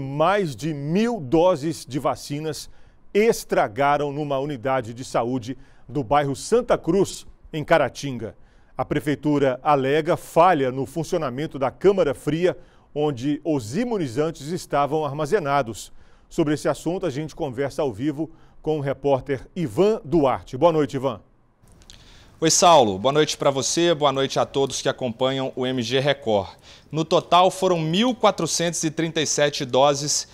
Mais de mil doses de vacinas estragaram numa unidade de saúde do bairro Santa Cruz, em Caratinga. A prefeitura alega falha no funcionamento da Câmara Fria, onde os imunizantes estavam armazenados. Sobre esse assunto, a gente conversa ao vivo com o repórter Ivan Duarte. Boa noite, Ivan. Oi, Saulo. Boa noite para você, boa noite a todos que acompanham o MG Record. No total, foram 1.437 doses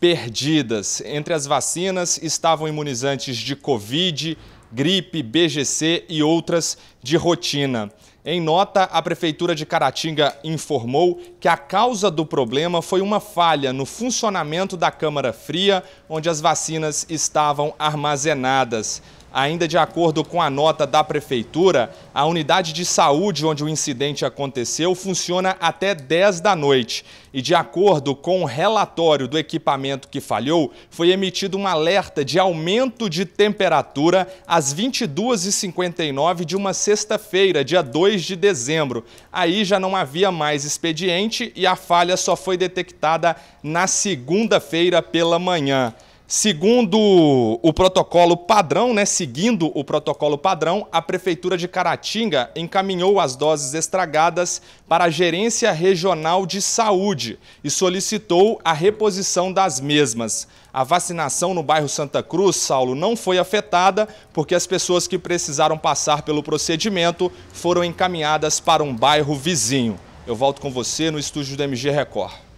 perdidas. Entre as vacinas estavam imunizantes de Covid, gripe, BGC e outras de rotina. Em nota, a Prefeitura de Caratinga informou que a causa do problema foi uma falha no funcionamento da Câmara Fria, onde as vacinas estavam armazenadas. Ainda de acordo com a nota da prefeitura, a unidade de saúde onde o incidente aconteceu funciona até 10 da noite. E de acordo com o relatório do equipamento que falhou, foi emitido um alerta de aumento de temperatura às 22h59 de uma sexta-feira, dia 2 de dezembro. Aí já não havia mais expediente e a falha só foi detectada na segunda-feira pela manhã. Segundo o protocolo padrão, né, seguindo o protocolo padrão, a prefeitura de Caratinga encaminhou as doses estragadas para a Gerência Regional de Saúde e solicitou a reposição das mesmas. A vacinação no bairro Santa Cruz, Saulo, não foi afetada porque as pessoas que precisaram passar pelo procedimento foram encaminhadas para um bairro vizinho. Eu volto com você no estúdio do MG Record.